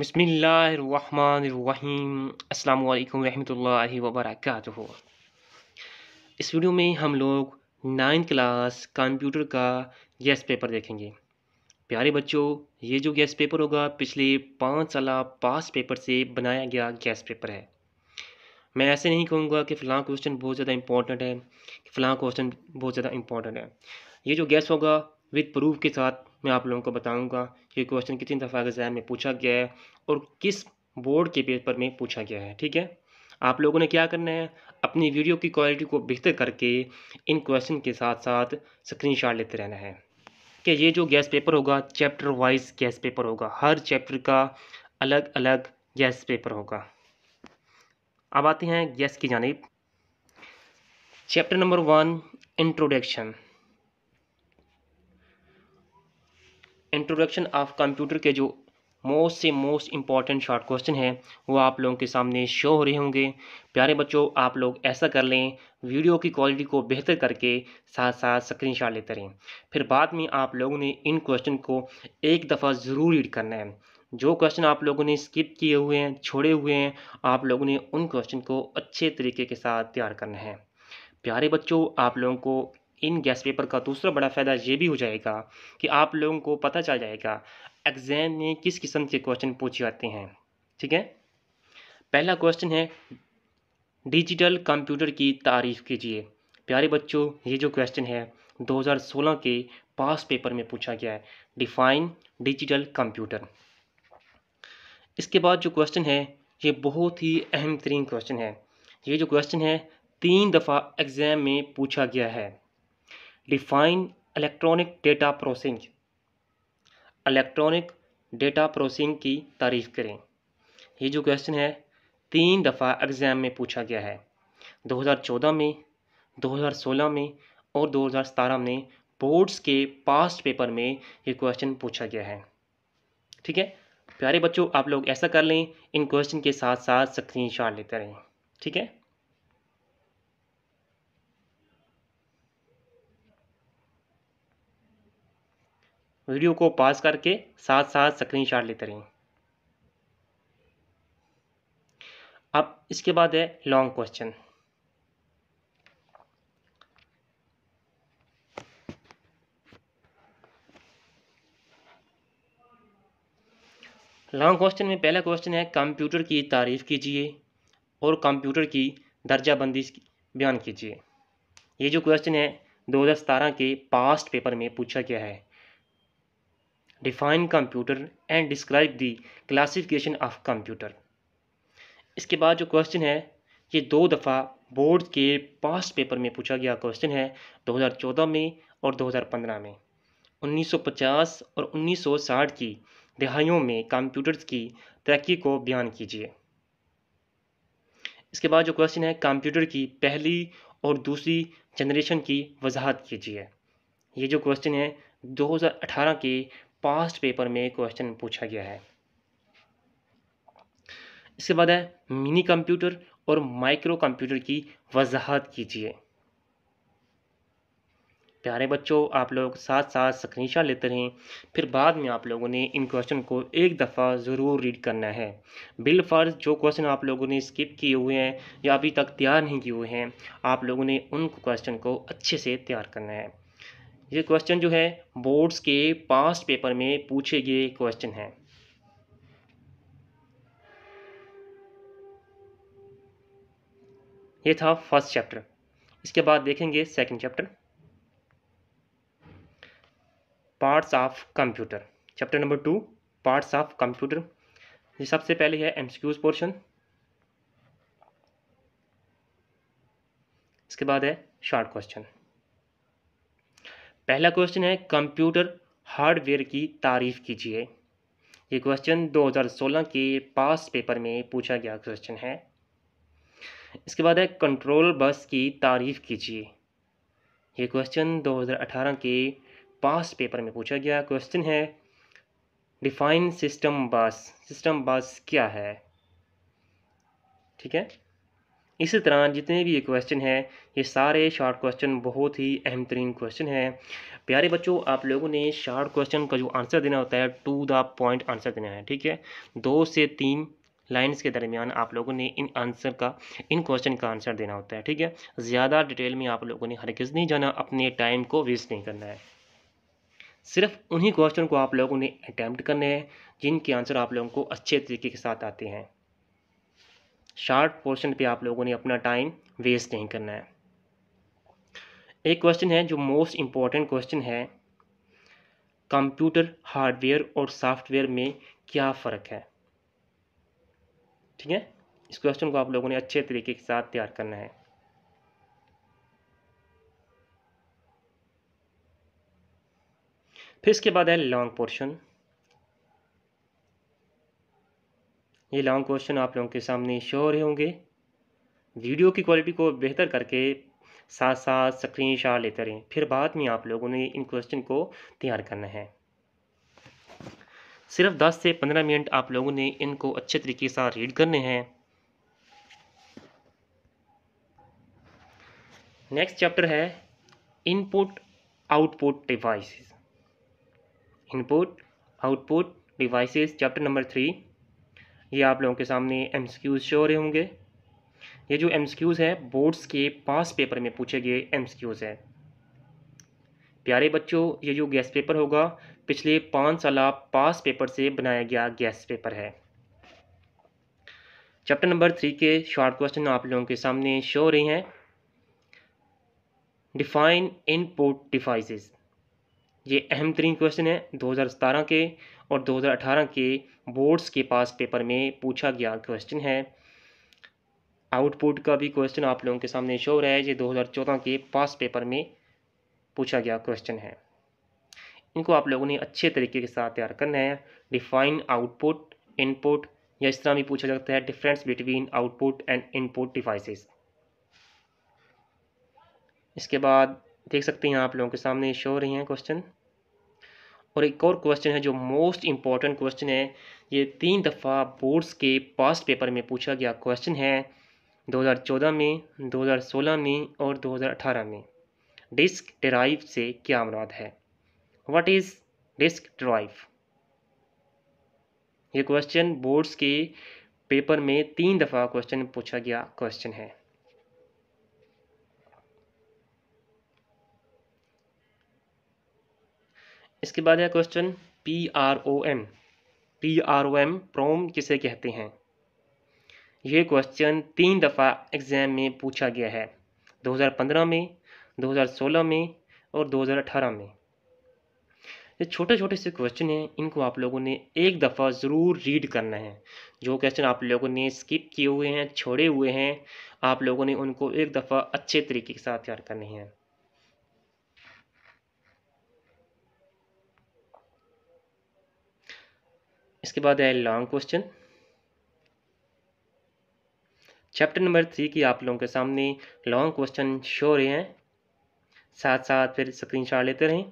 बसमीम् अल्लाम वरहमल वबरक इस वीडियो में हम लोग नाइन्थ क्लास कंप्यूटर का गैस पेपर देखेंगे प्यारे बच्चों ये जो गैस पेपर होगा पिछले पाँच साल पास पेपर से बनाया गया गैस पेपर है मैं ऐसे नहीं कहूँगा कि फ़लाँ क्वेश्चन बहुत ज़्यादा इंपॉर्टेंट है फ़लाँ क्वेश्चन बहुत ज़्यादा इंपॉर्टेंट है ये जो गैस होगा विद प्रूफ के साथ मैं आप लोगों को बताऊंगा कि क्वेश्चन कितनी दफ़ा एग्ज़ाम में पूछा गया है और किस बोर्ड के पेपर में पूछा गया है ठीक है आप लोगों ने क्या करना है अपनी वीडियो की क्वालिटी को बेहतर करके इन क्वेश्चन के साथ साथ स्क्रीन लेते रहना है कि ये जो गैस पेपर होगा चैप्टर वाइज गैस पेपर होगा हर चैप्टर का अलग अलग गैस पेपर होगा अब आते हैं गैस की जानब chapter number one introduction introduction of computer के जो मोस्ट से मोस्ट इम्पॉर्टेंट शॉर्ट क्वेश्चन है वो आप लोगों के सामने शो हो रहे होंगे प्यारे बच्चों आप लोग ऐसा कर लें वीडियो की क्वालिटी को बेहतर करके साथ साथ स्क्रीनशॉट लेते रहें फिर बाद में आप लोगों ने इन क्वेश्चन को एक दफ़ा ज़रूर रीड करना है जो क्वेश्चन आप लोगों ने स्किप किए हुए हैं छोड़े हुए हैं आप लोगों ने उन क्वेश्चन को अच्छे तरीके के साथ तैयार करना है प्यारे बच्चों आप लोगों को इन गैस पेपर का दूसरा बड़ा फ़ायदा ये भी हो जाएगा कि आप लोगों को पता चल जाएगा एग्ज़ाम में किस किस्म के क्वेश्चन पूछे जाते हैं ठीक है पहला क्वेश्चन है डिजिटल कंप्यूटर की तारीफ़ कीजिए प्यारे बच्चों ये जो क्वेश्चन है 2016 के पास पेपर में पूछा गया है डिफाइन डिजिटल कंप्यूटर इसके बाद जो क्वेश्चन है ये बहुत ही अहम तरीन क्वेश्चन है ये जो क्वेश्चन है तीन दफ़ा एग्ज़ाम में पूछा गया है define electronic data processing electronic data processing की तारीफ करें ये जो क्वेश्चन है तीन दफ़ा एग्ज़ाम में पूछा गया है 2014 में 2016 में और 2017 में बोर्ड्स के पास्ट पेपर में ये क्वेश्चन पूछा गया है ठीक है प्यारे बच्चों आप लोग ऐसा कर लें इन क्वेश्चन के साथ साथ स्क्रीन शॉट लेते रहें ठीक है वीडियो को पास करके साथ साथ स्क्रीन शॉट लेते रहें अब इसके बाद है लॉन्ग क्वेश्चन लॉन्ग क्वेश्चन में पहला क्वेश्चन है कंप्यूटर की तारीफ कीजिए और कंप्यूटर की दर्जाबंदी बयान कीजिए ये जो क्वेश्चन है दो हज़ार सतारह के पास्ट पेपर में पूछा गया है define computer and describe the classification of computer इसके बाद जो क्वेश्चन है ये दो दफ़ा बोर्ड के पास्ट पेपर में पूछा गया क्वेश्चन है 2014 में और 2015 में 1950 और 1960 की दहाइयों में कंप्यूटर्स की तरक्की को बयान कीजिए इसके बाद जो क्वेश्चन है कंप्यूटर की पहली और दूसरी जनरेशन की वजाहत कीजिए ये जो क्वेश्चन है 2018 के पास्ट पेपर में क्वेश्चन पूछा गया है इसके बाद है मिनी कंप्यूटर और माइक्रो कंप्यूटर की वजाहत कीजिए प्यारे बच्चों आप लोग साथ साथ स्क्रीनशॉट लेते रहें फिर बाद में आप लोगों ने इन क्वेश्चन को एक दफ़ा ज़रूर रीड करना है बिल फर्ज जो क्वेश्चन आप लोगों ने स्किप किए हुए हैं या अभी तक तैयार नहीं किए हुए हैं आप लोगों ने उन क्वेश्चन को अच्छे से तैयार करना है ये क्वेश्चन जो है बोर्ड्स के पास्ट पेपर में पूछे गए क्वेश्चन हैं ये था फर्स्ट चैप्टर इसके बाद देखेंगे second chapter parts of computer chapter number two parts of computer ये सबसे पहले है एमसीक्यूज पोर्शन इसके बाद है शॉर्ट क्वेश्चन पहला क्वेश्चन है कंप्यूटर हार्डवेयर की तारीफ कीजिए ये क्वेश्चन 2016 के पास पेपर में पूछा गया क्वेश्चन है इसके बाद है कंट्रोल बस की तारीफ कीजिए ये क्वेश्चन 2018 के पास पेपर में पूछा गया क्वेश्चन है डिफाइन सिस्टम बस सिस्टम बस क्या है ठीक है इसी तरह जितने भी ये क्वेश्चन हैं ये सारे शार्ट क्वेश्चन बहुत ही अहम तरीन क्वेश्चन हैं प्यारे बच्चों आप लोगों ने शार्ट क्वेश्चन का जो आंसर देना होता है टू द पॉइंट आंसर देना है ठीक है दो से तीन लाइंस के दरमियान आप लोगों ने इन आंसर का इन क्वेश्चन का आंसर देना होता है ठीक है ज़्यादा डिटेल में आप लोगों ने हर किस नहीं जाना अपने टाइम को वेस्ट नहीं करना है सिर्फ उन्हीं क्वेश्चन को आप लोगों ने अटैम्प्ट करने हैं जिनके आंसर आप लोगों को अच्छे तरीके के साथ आते हैं शार्ट पोर्शन पे आप लोगों ने अपना टाइम वेस्ट नहीं करना है एक क्वेश्चन है जो मोस्ट इम्पॉर्टेंट क्वेश्चन है कंप्यूटर हार्डवेयर और सॉफ्टवेयर में क्या फ़र्क है ठीक है इस क्वेश्चन को आप लोगों ने अच्छे तरीके के साथ तैयार करना है फिर इसके बाद है लॉन्ग पोर्शन ये लॉन्ग क्वेश्चन आप लोगों के सामने शो हो रहे होंगे वीडियो की क्वालिटी को बेहतर करके साथ साथ स्क्रीन शॉट लेते रहें फिर बाद में आप लोगों ने इन क्वेश्चन को तैयार करना है सिर्फ 10 से 15 मिनट आप लोगों ने इनको अच्छे तरीके से रीड करने हैं नेक्स्ट चैप्टर है input output devices input output devices chapter number three ये आप लोगों के सामने एम शो रहे होंगे ये जो एम है बोर्ड्स के पास पेपर में पूछे गए एम हैं प्यारे बच्चों ये जो गैस पेपर होगा पिछले पाँच साल पास पेपर से बनाया गया गैस पेपर है चैप्टर नंबर थ्री के शॉर्ट क्वेश्चन आप लोगों के सामने शो रहे हैं डिफाइन इनपुट डिफाइसेस ये अहम तरीन क्वेश्चन है सतारह के और 2018 के बोर्ड्स के पास पेपर में पूछा गया क्वेश्चन है आउटपुट का भी क्वेश्चन आप लोगों के सामने शो रहा है ये 2014 के पास पेपर में पूछा गया क्वेश्चन है इनको आप लोगों ने अच्छे तरीके के साथ तैयार करना है डिफाइन आउटपुट इनपुट या इस तरह भी पूछा जाता है difference between output and input devices इसके बाद देख सकते हैं आप लोगों के सामने शो रही हैं क्वेश्चन और एक और क्वेश्चन है जो मोस्ट इम्पॉर्टेंट क्वेश्चन है ये तीन दफ़ा बोर्ड्स के पास्ट पेपर में पूछा गया क्वेश्चन है 2014 में 2016 में और 2018 में डिस्क ड्राइव से क्या मुराद है व्हाट इज़ डिस्क ड्राइव ये क्वेश्चन बोर्ड्स के पेपर में तीन दफ़ा क्वेश्चन पूछा गया क्वेश्चन है इसके बाद है question P R O M P R O M PROM किसे कहते हैं ये क्वेश्चन तीन दफ़ा एग्ज़ाम में पूछा गया है 2015 में 2016 में और 2018 में ये छोटे छोटे से क्वेश्चन हैं इनको आप लोगों ने एक दफ़ा ज़रूर रीड करना है जो क्वेश्चन आप लोगों ने स्किप किए हुए हैं छोड़े हुए हैं आप लोगों ने उनको एक दफ़ा अच्छे तरीके के साथ तैयार करने हैं इसके बाद है long question chapter number three की आप लोगों के सामने लॉन्ग क्वेश्चन शो रहे हैं साथ साथ फिर शॉट लेते रहें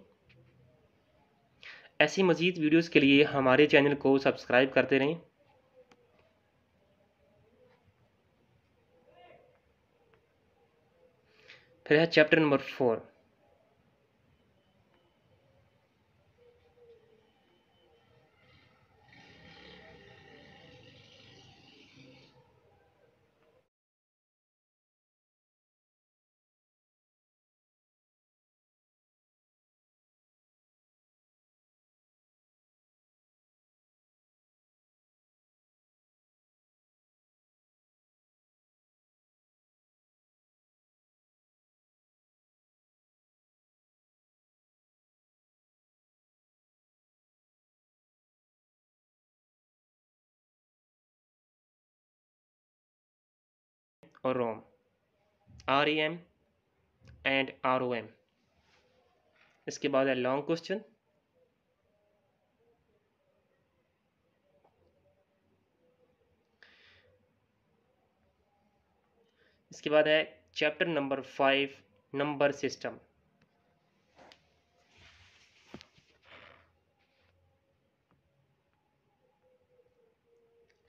ऐसी मज़ीद वीडियोस के लिए हमारे चैनल को सब्सक्राइब करते रहें फिर है chapter number four or ROM, REM and ROM. इसके बाद है लॉन्ग क्वेश्चन इसके बाद है chapter number five number system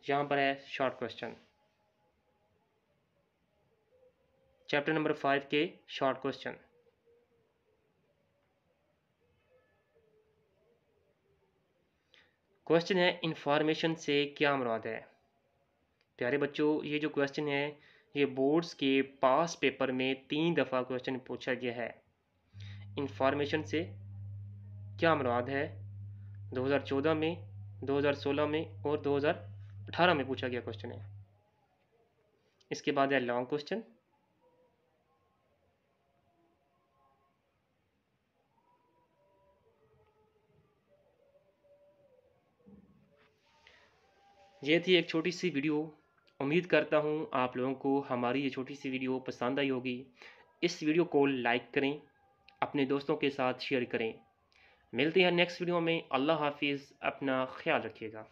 यहां पर है short question chapter number five के शॉर्ट क्वेश्चन क्वेश्चन है इंफॉर्मेशन से क्या मुराद है प्यारे बच्चों ये जो क्वेश्चन है ये बोर्ड्स के पास पेपर में तीन दफ़ा क्वेश्चन पूछा गया है इंफॉर्मेशन से क्या मुराद है 2014 में 2016 में और 2018 में पूछा गया क्वेश्चन है इसके बाद है लॉन्ग क्वेश्चन ये थी एक छोटी सी वीडियो उम्मीद करता हूँ आप लोगों को हमारी ये छोटी सी वीडियो पसंद आई होगी इस वीडियो को लाइक करें अपने दोस्तों के साथ शेयर करें मिलते हैं नेक्स्ट वीडियो में अल्लाह हाफिज़ अपना ख्याल रखिएगा